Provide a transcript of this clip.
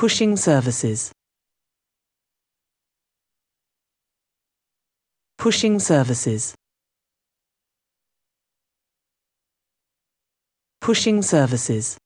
Pushing services. Pushing services. Pushing services.